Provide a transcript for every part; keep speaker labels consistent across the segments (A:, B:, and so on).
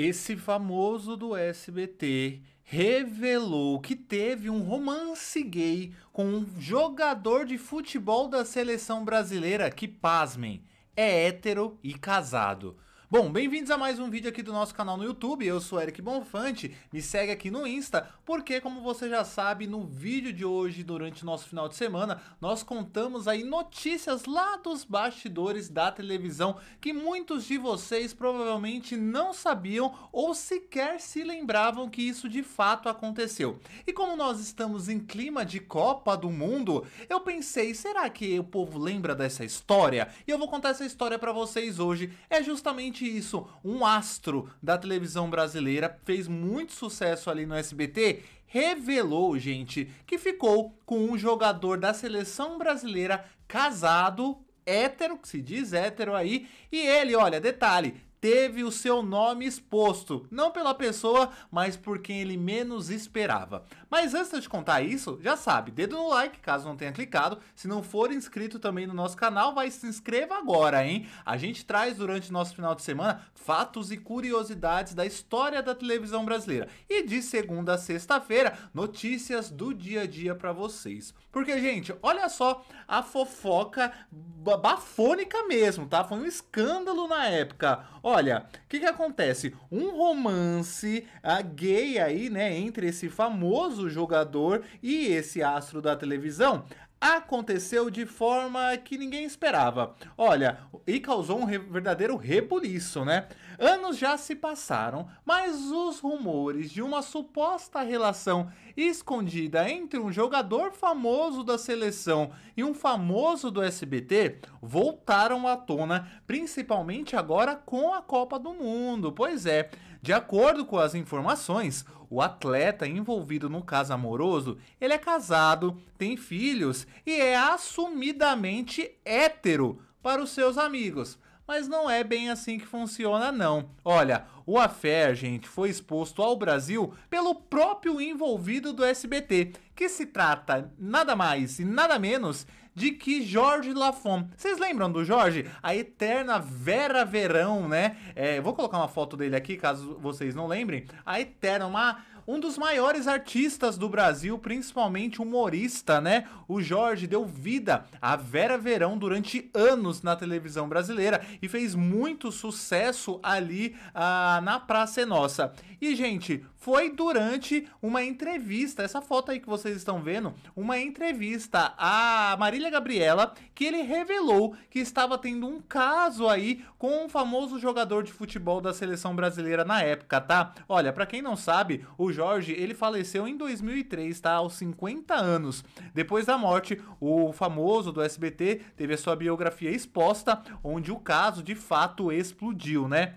A: Esse famoso do SBT revelou que teve um romance gay com um jogador de futebol da seleção brasileira que, pasmem, é hétero e casado. Bom, bem-vindos a mais um vídeo aqui do nosso canal no YouTube, eu sou Eric Bonfante, me segue aqui no Insta, porque como você já sabe, no vídeo de hoje, durante o nosso final de semana, nós contamos aí notícias lá dos bastidores da televisão que muitos de vocês provavelmente não sabiam ou sequer se lembravam que isso de fato aconteceu. E como nós estamos em clima de Copa do Mundo, eu pensei, será que o povo lembra dessa história? E eu vou contar essa história para vocês hoje, é justamente exatamente isso. Um astro da televisão brasileira fez muito sucesso ali no SBT revelou, gente, que ficou com um jogador da seleção brasileira casado. Hétero, que se diz hétero aí, e ele, olha, detalhe, teve o seu nome exposto, não pela pessoa, mas por quem ele menos esperava. Mas antes de contar isso, já sabe, dedo no like, caso não tenha clicado, se não for inscrito também no nosso canal, vai se inscreva agora, hein? A gente traz durante nosso final de semana fatos e curiosidades da história da televisão brasileira. E de segunda a sexta-feira, notícias do dia a dia para vocês. Porque, gente, olha só a fofoca bafônica mesmo, tá? Foi um escândalo na época. Olha, o que, que acontece? Um romance ah, gay aí, né, entre esse famoso jogador e esse astro da televisão aconteceu de forma que ninguém esperava. Olha, e causou um re verdadeiro rebuliço, né? Anos já se passaram, mas os rumores de uma suposta relação escondida entre um jogador famoso da seleção e um famoso do SBT voltaram à tona, principalmente agora com a Copa do Mundo. Pois é, de acordo com as informações, o atleta envolvido no caso amoroso, ele é casado, tem filhos e é assumidamente hétero para os seus amigos. Mas não é bem assim que funciona, não. Olha, o afé, gente, foi exposto ao Brasil pelo próprio envolvido do SBT, que se trata nada mais e nada menos de que Jorge Lafon. Vocês lembram do Jorge? A eterna Vera Verão, né? É, vou colocar uma foto dele aqui, caso vocês não lembrem. A eterna, uma um dos maiores artistas do Brasil, principalmente humorista, né? O Jorge deu vida a Vera Verão durante anos na televisão brasileira e fez muito sucesso ali ah, na Praça é Nossa. E, gente, foi durante uma entrevista, essa foto aí que vocês estão vendo, uma entrevista à Marília Gabriela, que ele revelou que estava tendo um caso aí com um famoso jogador de futebol da seleção brasileira na época, tá? Olha, para quem não sabe, o Jorge, ele faleceu em 2003, tá? Aos 50 anos. Depois da morte, o famoso do SBT teve a sua biografia exposta, onde o caso de fato explodiu, né?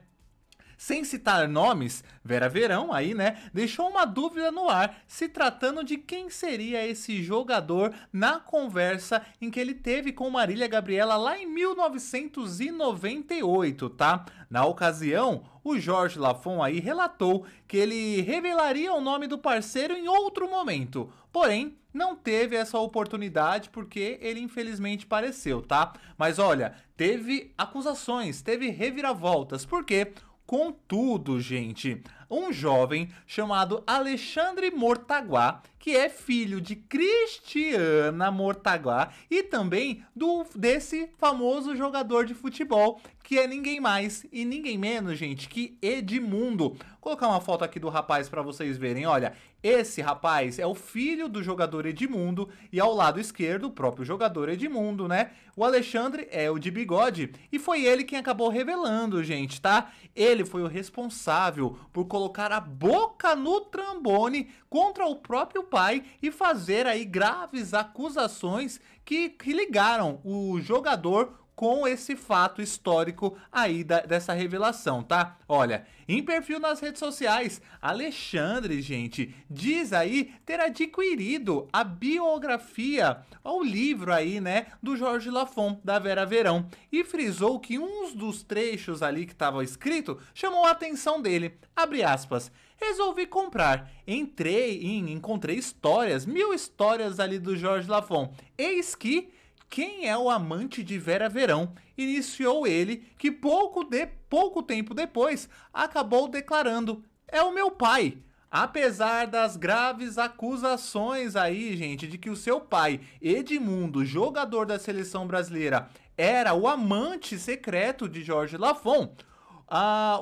A: Sem citar nomes, Vera Verão aí, né, deixou uma dúvida no ar se tratando de quem seria esse jogador na conversa em que ele teve com Marília Gabriela lá em 1998, tá? Na ocasião, o Jorge Lafon aí relatou que ele revelaria o nome do parceiro em outro momento. Porém, não teve essa oportunidade porque ele infelizmente pareceu, tá? Mas olha, teve acusações, teve reviravoltas, porque Contudo, gente, um jovem chamado Alexandre Mortaguá que é filho de Cristiana Mortaguá e também do desse famoso jogador de futebol, que é ninguém mais e ninguém menos, gente, que Edmundo. Vou colocar uma foto aqui do rapaz para vocês verem. Olha, esse rapaz é o filho do jogador Edmundo e ao lado esquerdo, o próprio jogador Edmundo, né? O Alexandre é o de bigode e foi ele quem acabou revelando, gente, tá? Ele foi o responsável por colocar a boca no trambone contra o próprio pai e fazer aí graves acusações que, que ligaram o jogador com esse fato histórico aí da, dessa revelação, tá? Olha, em perfil nas redes sociais, Alexandre, gente, diz aí ter adquirido a biografia ou livro aí, né, do Jorge Lafon, da Vera Verão, e frisou que uns dos trechos ali que estava escrito chamou a atenção dele. Abre aspas resolvi comprar. Entrei em, encontrei histórias, mil histórias ali do Jorge Lafon. Eis que quem é o amante de Vera Verão, iniciou ele, que pouco, de, pouco tempo depois acabou declarando: é o meu pai. Apesar das graves acusações aí, gente, de que o seu pai, Edmundo, jogador da seleção brasileira, era o amante secreto de Jorge Lafon,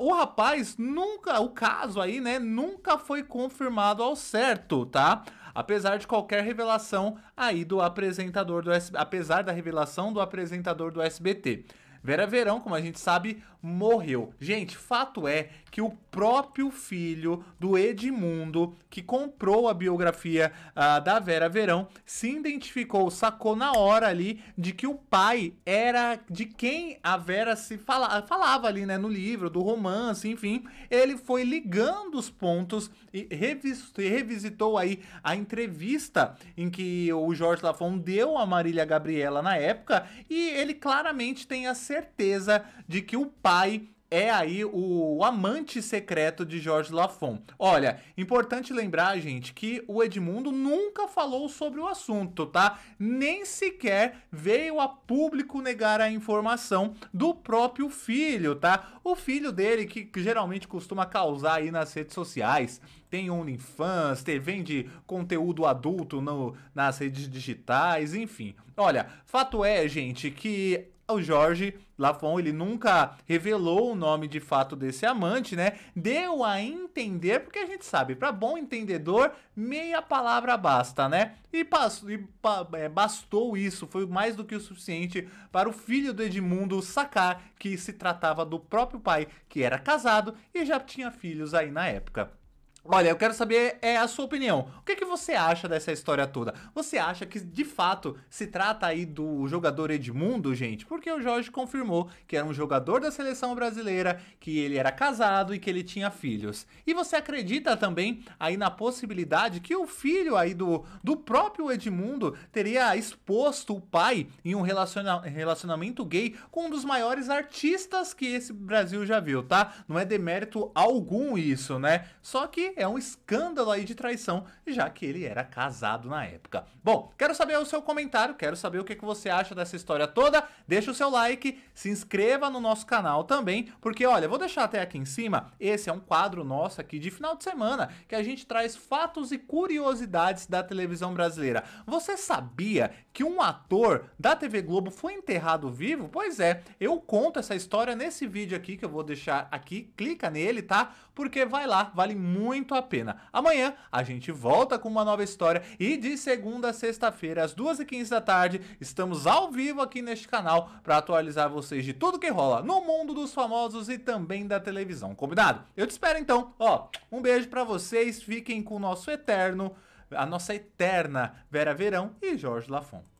A: o rapaz nunca, o caso aí, né, nunca foi confirmado ao certo, tá? Apesar de qualquer revelação aí do apresentador do S... apesar da revelação do apresentador do SBT. Vera Verão, como a gente sabe, morreu. Gente, fato é que o próprio filho do Edmundo, que comprou a biografia uh, da Vera Verão, se identificou, sacou na hora ali de que o pai era de quem a Vera se fala, falava ali, né, no livro, do romance, enfim. Ele foi ligando os pontos e revisitou aí a entrevista em que o Jorge Lafon deu a Marília Gabriela na época e ele claramente tem a certeza de que o pai é aí o amante secreto de Jorge Lafon. Olha, importante lembrar, gente, que o Edmundo nunca falou sobre o assunto, tá? Nem sequer veio a público negar a informação do próprio filho, tá? O filho dele, que geralmente costuma causar aí nas redes sociais, tem OnlyFans, tem, vende conteúdo adulto no, nas redes digitais, enfim. Olha, fato é, gente, que o Jorge Lafon, ele nunca revelou o nome de fato desse amante, né? Deu a entender, porque a gente sabe, para bom entendedor, meia palavra basta, né? E, passou, e pa, é, bastou isso, foi mais do que o suficiente para o filho do Edmundo sacar que se tratava do próprio pai, que era casado e já tinha filhos aí na época. Olha, eu quero saber é, a sua opinião. O que, é que você acha dessa história toda? Você acha que de fato se trata aí do jogador Edmundo, gente? Porque o Jorge confirmou que era um jogador da seleção brasileira, que ele era casado e que ele tinha filhos. E você acredita também aí na possibilidade que o filho aí do, do próprio Edmundo teria exposto o pai em um relaciona relacionamento gay com um dos maiores artistas que esse Brasil já viu, tá? Não é demérito algum isso, né? Só que é um escândalo aí de traição, já que ele era casado na época. Bom, quero saber o seu comentário, quero saber o que, que você acha dessa história toda. Deixa o seu like, se inscreva no nosso canal também, porque olha, vou deixar até aqui em cima, esse é um quadro nosso aqui de final de semana, que a gente traz fatos e curiosidades da televisão brasileira. Você sabia que um ator da TV Globo foi enterrado vivo? Pois é, eu conto essa história nesse vídeo aqui que eu vou deixar aqui, clica nele, tá? Porque vai lá, vale muito muito a pena. Amanhã a gente volta com uma nova história e de segunda a sexta-feira, às 2h15 da tarde, estamos ao vivo aqui neste canal para atualizar vocês de tudo que rola no mundo dos famosos e também da televisão. Combinado? Eu te espero então. Ó, um beijo para vocês, fiquem com o nosso eterno, a nossa eterna Vera Verão e Jorge Lafon.